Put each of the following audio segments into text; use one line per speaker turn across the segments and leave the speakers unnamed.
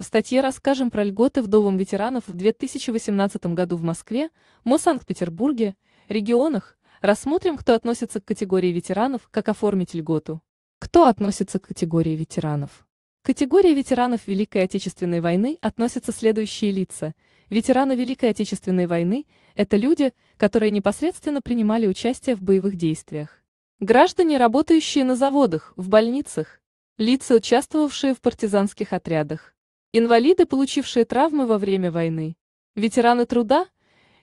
В статье расскажем про льготы вдовам ветеранов в 2018 году в Москве, МО Санкт-Петербурге, регионах, рассмотрим, кто относится к категории ветеранов, как оформить льготу. Кто относится к категории ветеранов? К категории ветеранов Великой Отечественной войны относятся следующие лица. Ветераны Великой Отечественной войны – это люди, которые непосредственно принимали участие в боевых действиях. Граждане, работающие на заводах, в больницах. Лица, участвовавшие в партизанских отрядах инвалиды, получившие травмы во время войны, ветераны труда,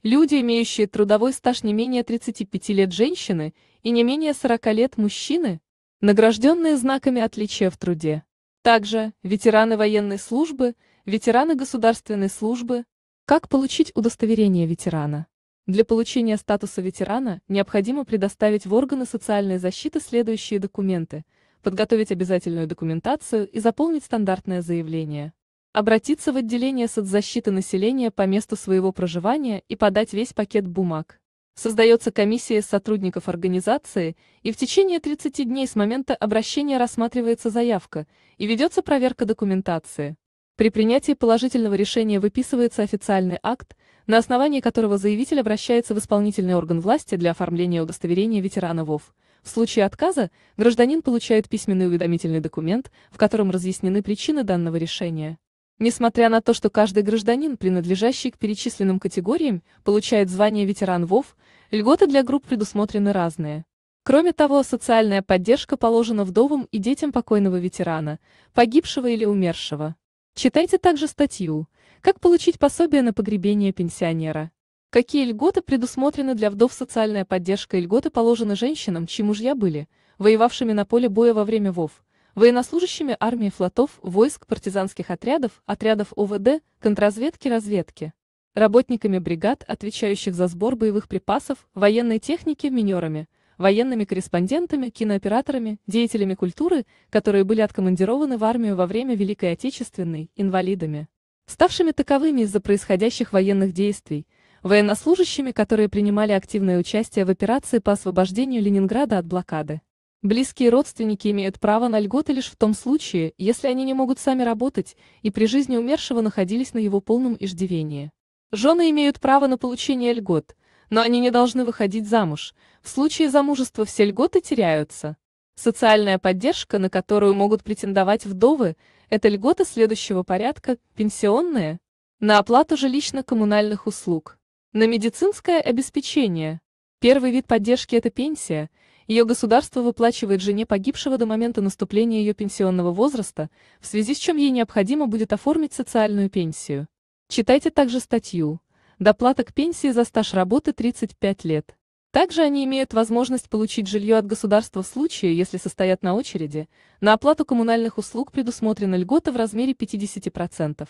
люди, имеющие трудовой стаж не менее 35 лет женщины и не менее 40 лет мужчины, награжденные знаками отличия в труде. Также ветераны военной службы, ветераны государственной службы. Как получить удостоверение ветерана? Для получения статуса ветерана необходимо предоставить в органы социальной защиты следующие документы, подготовить обязательную документацию и заполнить стандартное заявление обратиться в отделение соцзащиты населения по месту своего проживания и подать весь пакет бумаг. Создается комиссия сотрудников организации, и в течение 30 дней с момента обращения рассматривается заявка и ведется проверка документации. При принятии положительного решения выписывается официальный акт, на основании которого заявитель обращается в исполнительный орган власти для оформления удостоверения ветерана ВОВ. В случае отказа гражданин получает письменный уведомительный документ, в котором разъяснены причины данного решения. Несмотря на то, что каждый гражданин, принадлежащий к перечисленным категориям, получает звание ветеран ВОВ, льготы для групп предусмотрены разные. Кроме того, социальная поддержка положена вдовам и детям покойного ветерана, погибшего или умершего. Читайте также статью «Как получить пособие на погребение пенсионера». Какие льготы предусмотрены для вдов социальная поддержка и льготы положены женщинам, чьи мужья были, воевавшими на поле боя во время ВОВ, военнослужащими армии флотов, войск, партизанских отрядов, отрядов ОВД, контрразведки, разведки, работниками бригад, отвечающих за сбор боевых припасов, военной техники, минерами, военными корреспондентами, кинооператорами, деятелями культуры, которые были откомандированы в армию во время Великой Отечественной, инвалидами, ставшими таковыми из-за происходящих военных действий, военнослужащими, которые принимали активное участие в операции по освобождению Ленинграда от блокады. Близкие родственники имеют право на льготы лишь в том случае, если они не могут сами работать и при жизни умершего находились на его полном иждивении. Жены имеют право на получение льгот, но они не должны выходить замуж. В случае замужества все льготы теряются. Социальная поддержка, на которую могут претендовать вдовы, это льготы следующего порядка, пенсионные, на оплату жилищно-коммунальных услуг, на медицинское обеспечение. Первый вид поддержки – это пенсия – ее государство выплачивает жене погибшего до момента наступления ее пенсионного возраста, в связи с чем ей необходимо будет оформить социальную пенсию. Читайте также статью «Доплата к пенсии за стаж работы 35 лет». Также они имеют возможность получить жилье от государства в случае, если состоят на очереди. На оплату коммунальных услуг предусмотрена льгота в размере 50%.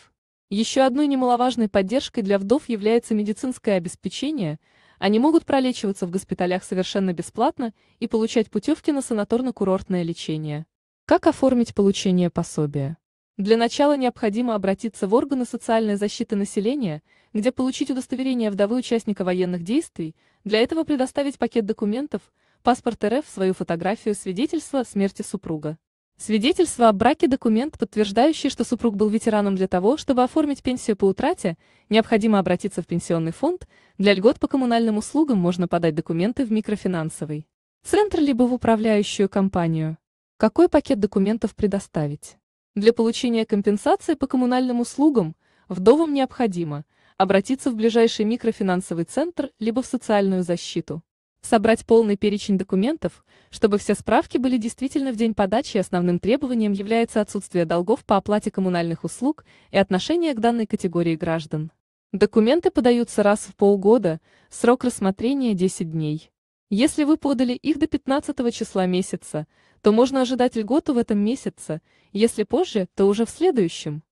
Еще одной немаловажной поддержкой для вдов является медицинское обеспечение – они могут пролечиваться в госпиталях совершенно бесплатно и получать путевки на санаторно-курортное лечение. Как оформить получение пособия? Для начала необходимо обратиться в органы социальной защиты населения, где получить удостоверение вдовы участника военных действий, для этого предоставить пакет документов, паспорт РФ, свою фотографию, свидетельство о смерти супруга. Свидетельство о браке – документ, подтверждающий, что супруг был ветераном для того, чтобы оформить пенсию по утрате, необходимо обратиться в пенсионный фонд, для льгот по коммунальным услугам можно подать документы в микрофинансовый центр либо в управляющую компанию. Какой пакет документов предоставить? Для получения компенсации по коммунальным услугам вдовам необходимо обратиться в ближайший микрофинансовый центр либо в социальную защиту собрать полный перечень документов, чтобы все справки были действительно в день подачи, основным требованием является отсутствие долгов по оплате коммунальных услуг и отношение к данной категории граждан. Документы подаются раз в полгода, срок рассмотрения 10 дней. Если вы подали их до 15 числа месяца, то можно ожидать льготу в этом месяце, если позже, то уже в следующем.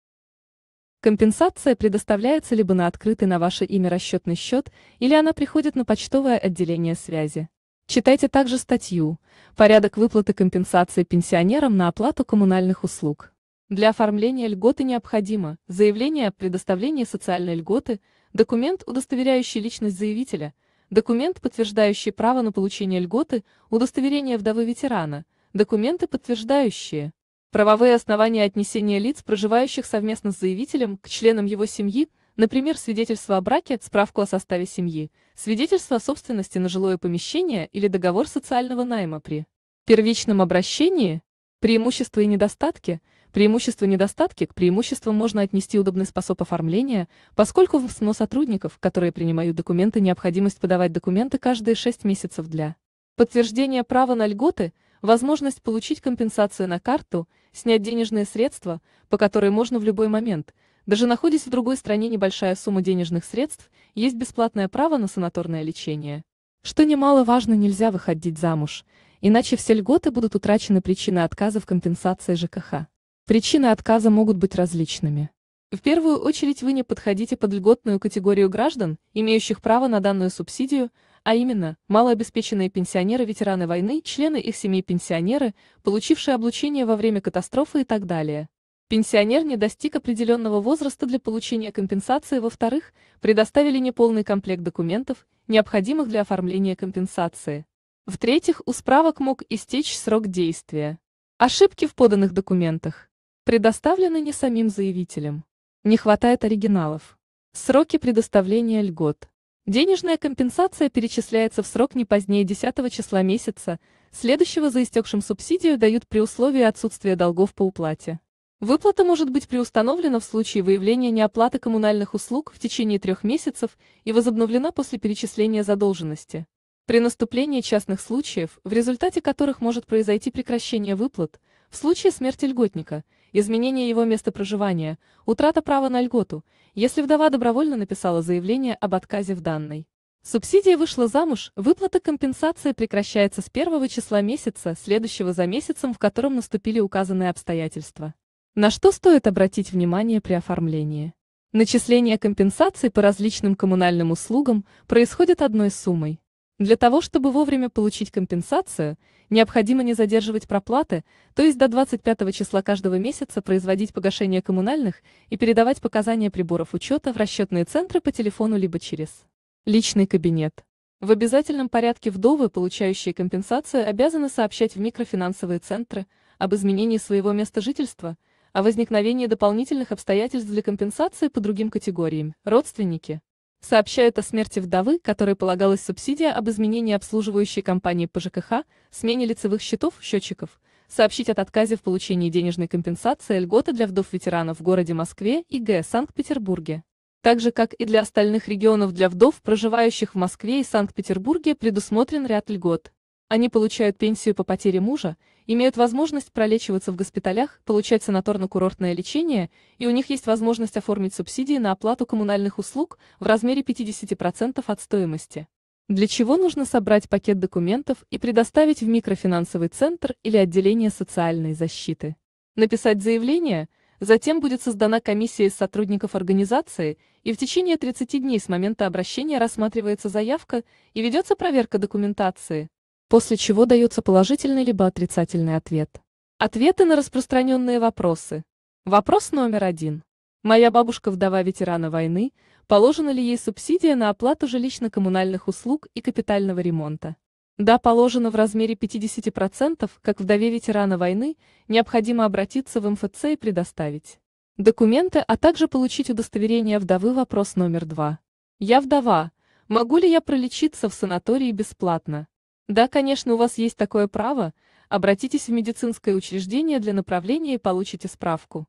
Компенсация предоставляется либо на открытый на ваше имя расчетный счет, или она приходит на почтовое отделение связи. Читайте также статью «Порядок выплаты компенсации пенсионерам на оплату коммунальных услуг». Для оформления льготы необходимо заявление о предоставлении социальной льготы, документ, удостоверяющий личность заявителя, документ, подтверждающий право на получение льготы, удостоверение вдовы ветерана, документы, подтверждающие правовые основания отнесения лиц, проживающих совместно с заявителем, к членам его семьи, например, свидетельство о браке, справку о составе семьи, свидетельство о собственности на жилое помещение или договор социального найма при первичном обращении, преимущества и недостатки, преимущества и недостатки к преимуществам можно отнести удобный способ оформления, поскольку в СМО сотрудников, которые принимают документы, необходимость подавать документы каждые 6 месяцев для подтверждения права на льготы, возможность получить компенсацию на карту – снять денежные средства, по которой можно в любой момент, даже находясь в другой стране небольшая сумма денежных средств, есть бесплатное право на санаторное лечение. Что немаловажно, нельзя выходить замуж, иначе все льготы будут утрачены причиной отказа в компенсации ЖКХ. Причины отказа могут быть различными. В первую очередь вы не подходите под льготную категорию граждан, имеющих право на данную субсидию, а именно, малообеспеченные пенсионеры, ветераны войны, члены их семей пенсионеры, получившие облучение во время катастрофы и так далее. Пенсионер не достиг определенного возраста для получения компенсации, во-вторых, предоставили неполный комплект документов, необходимых для оформления компенсации. В-третьих, у справок мог истечь срок действия. Ошибки в поданных документах предоставлены не самим заявителем. Не хватает оригиналов. Сроки предоставления льгот. Денежная компенсация перечисляется в срок не позднее 10 числа месяца, следующего за истекшим субсидию дают при условии отсутствия долгов по уплате. Выплата может быть приустановлена в случае выявления неоплаты коммунальных услуг в течение трех месяцев и возобновлена после перечисления задолженности. При наступлении частных случаев, в результате которых может произойти прекращение выплат, в случае смерти льготника – изменение его места проживания, утрата права на льготу, если вдова добровольно написала заявление об отказе в данной. Субсидия вышла замуж, выплата компенсации прекращается с первого числа месяца, следующего за месяцем, в котором наступили указанные обстоятельства. На что стоит обратить внимание при оформлении? Начисление компенсации по различным коммунальным услугам происходит одной суммой. Для того, чтобы вовремя получить компенсацию, необходимо не задерживать проплаты, то есть до 25 числа каждого месяца производить погашение коммунальных и передавать показания приборов учета в расчетные центры по телефону либо через личный кабинет. В обязательном порядке вдовы, получающие компенсацию, обязаны сообщать в микрофинансовые центры об изменении своего места жительства, о возникновении дополнительных обстоятельств для компенсации по другим категориям – родственники, Сообщают о смерти вдовы, которой полагалась субсидия об изменении обслуживающей компании по ЖКХ, смене лицевых счетов, счетчиков, сообщить от отказе в получении денежной компенсации льготы для вдов-ветеранов в городе Москве и Г. Санкт-Петербурге. Так же, как и для остальных регионов для вдов, проживающих в Москве и Санкт-Петербурге, предусмотрен ряд льгот. Они получают пенсию по потере мужа, имеют возможность пролечиваться в госпиталях, получать санаторно-курортное лечение, и у них есть возможность оформить субсидии на оплату коммунальных услуг в размере 50% от стоимости. Для чего нужно собрать пакет документов и предоставить в микрофинансовый центр или отделение социальной защиты? Написать заявление – Затем будет создана комиссия из сотрудников организации, и в течение 30 дней с момента обращения рассматривается заявка и ведется проверка документации после чего дается положительный либо отрицательный ответ. Ответы на распространенные вопросы. Вопрос номер один. Моя бабушка вдова ветерана войны, положена ли ей субсидия на оплату жилищно-коммунальных услуг и капитального ремонта? Да, положено в размере 50%, как вдове ветерана войны, необходимо обратиться в МФЦ и предоставить документы, а также получить удостоверение вдовы. Вопрос номер два. Я вдова. Могу ли я пролечиться в санатории бесплатно? Да, конечно, у вас есть такое право, обратитесь в медицинское учреждение для направления и получите справку.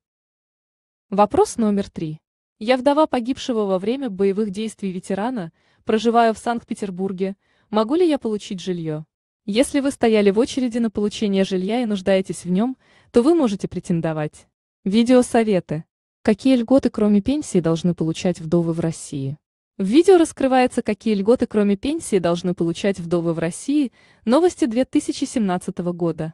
Вопрос номер три. Я вдова погибшего во время боевых действий ветерана, проживаю в Санкт-Петербурге, могу ли я получить жилье? Если вы стояли в очереди на получение жилья и нуждаетесь в нем, то вы можете претендовать. Видеосоветы. Какие льготы кроме пенсии должны получать вдовы в России? В видео раскрывается, какие льготы кроме пенсии должны получать вдовы в России, новости 2017 года.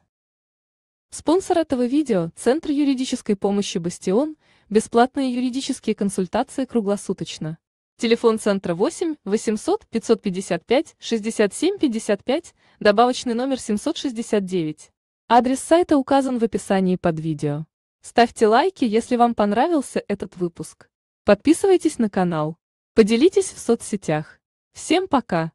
Спонсор этого видео – Центр юридической помощи «Бастион», бесплатные юридические консультации круглосуточно. Телефон центра 8 800 555 67 55, добавочный номер 769. Адрес сайта указан в описании под видео. Ставьте лайки, если вам понравился этот выпуск. Подписывайтесь на канал. Поделитесь в соцсетях. Всем пока!